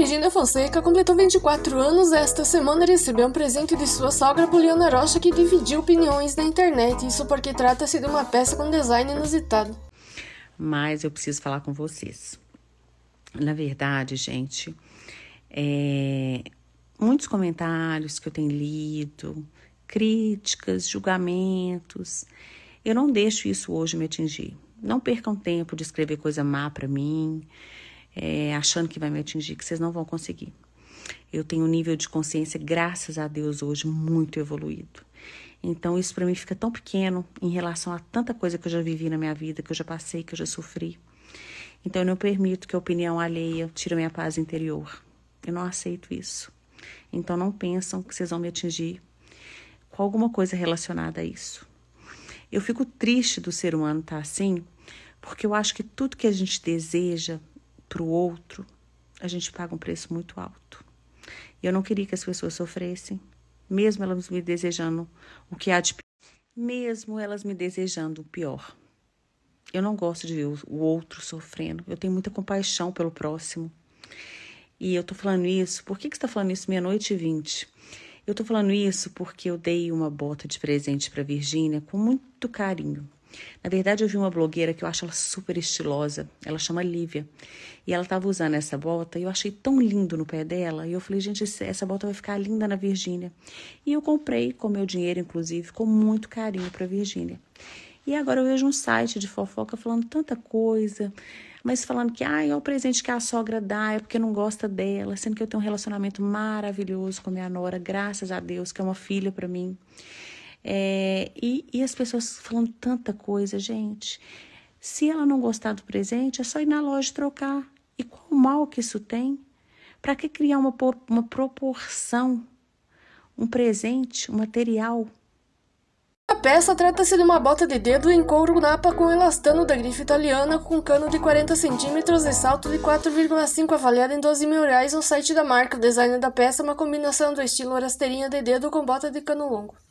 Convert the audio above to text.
Regina Fonseca completou 24 anos esta semana e recebeu um presente de sua sogra Poliana Rocha que dividiu opiniões na internet, isso porque trata-se de uma peça com design inusitado. Mas eu preciso falar com vocês. Na verdade, gente, é... muitos comentários que eu tenho lido, críticas, julgamentos, eu não deixo isso hoje me atingir. Não percam tempo de escrever coisa má para mim é, achando que vai me atingir, que vocês não vão conseguir. Eu tenho um nível de consciência, graças a Deus, hoje muito evoluído. Então, isso para mim fica tão pequeno em relação a tanta coisa que eu já vivi na minha vida, que eu já passei, que eu já sofri. Então, eu não permito que a opinião alheia tire a minha paz interior. Eu não aceito isso. Então, não pensam que vocês vão me atingir com alguma coisa relacionada a isso. Eu fico triste do ser humano estar tá assim, porque eu acho que tudo que a gente deseja para o outro, a gente paga um preço muito alto. E eu não queria que as pessoas sofressem, mesmo elas me desejando o que há de pior, mesmo elas me desejando o pior. Eu não gosto de ver o outro sofrendo. Eu tenho muita compaixão pelo próximo. E eu tô falando isso. Por que, que você tá falando isso meia-noite e vinte? Eu tô falando isso porque eu dei uma bota de presente para Virgínia com muito carinho. Na verdade, eu vi uma blogueira que eu acho ela super estilosa. Ela chama Lívia. E ela estava usando essa bota e eu achei tão lindo no pé dela. E eu falei, gente, essa bota vai ficar linda na Virgínia. E eu comprei com meu dinheiro, inclusive, com muito carinho para Virgínia. E agora eu vejo um site de fofoca falando tanta coisa, mas falando que ah, é o presente que a sogra dá, é porque não gosta dela, sendo que eu tenho um relacionamento maravilhoso com a minha nora, graças a Deus, que é uma filha para mim. É, e, e as pessoas falando tanta coisa, gente. Se ela não gostar do presente, é só ir na loja trocar. E qual o mal que isso tem? Para que criar uma, uma proporção, um presente, um material? A peça trata-se de uma bota de dedo em couro napa com elastano da grife italiana com cano de 40 cm e salto de 4,5 avaliada em 12 mil reais no site da marca. O design da peça é uma combinação do estilo rasteirinha de dedo com bota de cano longo.